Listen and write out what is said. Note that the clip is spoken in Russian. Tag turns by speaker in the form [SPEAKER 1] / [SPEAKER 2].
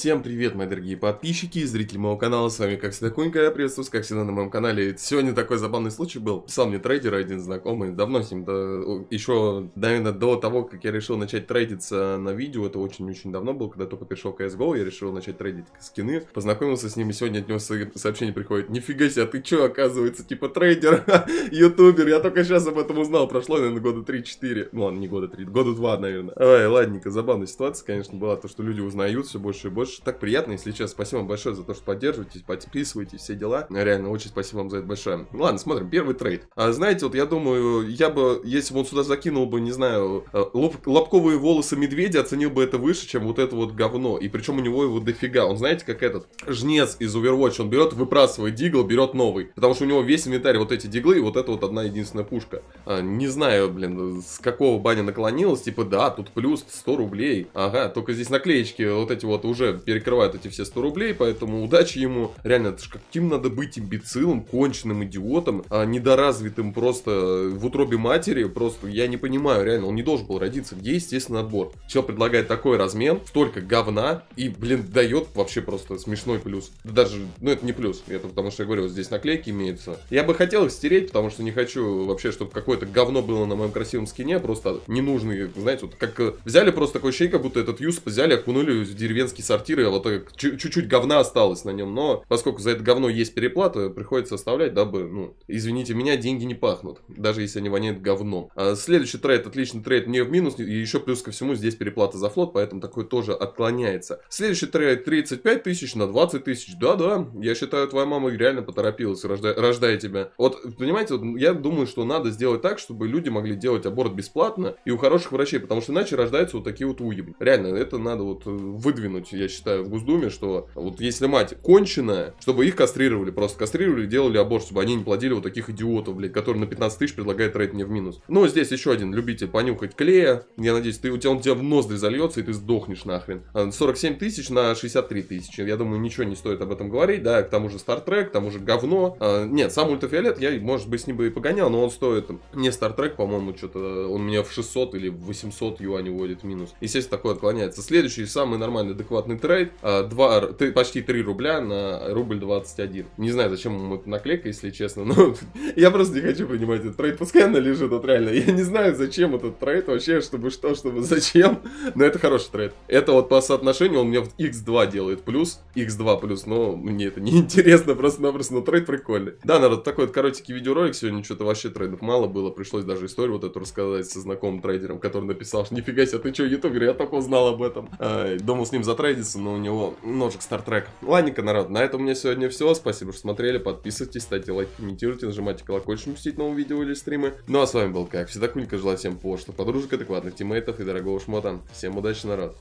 [SPEAKER 1] Всем привет, мои дорогие подписчики и зрители моего канала, с вами как всегда Кунька, я приветствую вас, как всегда на моем канале. Сегодня такой забавный случай был, писал мне трейдер один знакомый, давно с ним, до, еще, наверное, до того, как я решил начать трейдиться на видео, это очень-очень давно было, когда только пришел CSGO, я решил начать трейдить скины, познакомился с ним и сегодня от него сообщение приходит, нифига себе, а ты что оказывается, типа трейдер, ютубер, я только сейчас об этом узнал, прошло, наверное, года 3-4, ну ладно, не года 3, года 2, наверное. Ой, ладненько, забавная ситуация, конечно, была, то, что люди узнают все больше и больше, ж так приятно, если честно. Спасибо вам большое за то, что поддерживаете, подписываетесь, все дела. Реально, очень спасибо вам за это большое. Ну ладно, смотрим, первый трейд. А, знаете, вот я думаю, я бы, если бы он сюда закинул бы, не знаю, э, лоб, лобковые волосы медведя, оценил бы это выше, чем вот это вот говно. И причем у него его дофига. Он, знаете, как этот жнец из Overwatch, он берет, выбрасывает дигл, берет новый. Потому что у него весь инвентарь вот эти диглы и вот это вот одна единственная пушка. А, не знаю, блин, с какого баня наклонилась, типа, да, тут плюс 100 рублей. Ага, только здесь наклеечки вот эти вот уже перекрывают эти все 100 рублей, поэтому удачи ему. Реально, это же каким надо быть имбецилом, конченным идиотом, а недоразвитым просто в утробе матери. Просто я не понимаю, реально, он не должен был родиться. Где естественный отбор? Чел предлагает такой размен, столько говна, и, блин, дает вообще просто смешной плюс. Даже, ну это не плюс, это потому что я говорю, вот здесь наклейки имеются. Я бы хотел их стереть, потому что не хочу вообще, чтобы какое-то говно было на моем красивом скине, просто ненужный, знаете, вот как э, взяли просто такой ощущение, как будто этот юз взяли, окунули в деревенский сортир отштырил, а то чуть-чуть говна осталось на нем, но поскольку за это говно есть переплата, приходится оставлять, дабы, ну, извините меня, деньги не пахнут, даже если они воняют говном. А следующий трейд, отличный трейд, не в минус, и еще плюс ко всему здесь переплата за флот, поэтому такой тоже отклоняется. Следующий трейд 35 тысяч на 20 тысяч, да-да, я считаю, твоя мама реально поторопилась, рождая, рождая тебя. Вот, понимаете, вот я думаю, что надо сделать так, чтобы люди могли делать аборт бесплатно и у хороших врачей, потому что иначе рождаются вот такие вот уебы. Реально, это надо вот э, выдвинуть, я считаю читаю в Госдуме, что вот если мать конченая, чтобы их кастрировали, просто кастрировали, делали аборт, чтобы они не плодили вот таких идиотов, блядь, которые на 15 тысяч предлагают тратить мне в минус. Но ну, здесь еще один любитель понюхать клея. Я надеюсь, ты, у тебя, он тебя в ноздри зальется, и ты сдохнешь нахрен. 47 а, тысяч на 63 тысячи. Я думаю, ничего не стоит об этом говорить, да, к тому же Star Trek к тому же говно. А, нет, сам ультрафиолет я, может быть, с ним бы и погонял, но он стоит, не Star Trek по-моему, что-то, он меня в 600 или 800 юаней вводит в минус. Естественно, такое отклоняется. Следующий, самый нормальный, адекватный трек тест-драйв, 2, 3, почти 3 рубля на рубль 21. Не знаю, зачем ему эта наклейка, если честно, но я просто не хочу принимать этот трейд. Пускай она лежит, вот реально. Я не знаю, зачем этот трейд вообще, чтобы что, чтобы зачем. Но это хороший трейд. Это вот по соотношению он мне в x2 делает плюс, x2 плюс, но мне это не интересно просто-напросто, но трейд прикольный. Да, народ, такой вот коротенький видеоролик сегодня, что-то вообще трейдов мало было, пришлось даже историю вот эту рассказать со знакомым трейдером, который написал, что нифига себе, ты что, ютубер, я только узнал об этом. А, думал с ним затрейдиться, но у него ножик Стартрек. Ладненько, народ, на этом у меня сегодня все. Спасибо, что смотрели. Подписывайтесь, ставьте лайк комментируйте, нажимайте колокольчик, не пустить новые видео или стримы. Ну а с вами был, как всегда, Кулька. Желаю всем пошлых подружек, адекватных тиммейтов и дорогого шмота. Всем удачи, народ.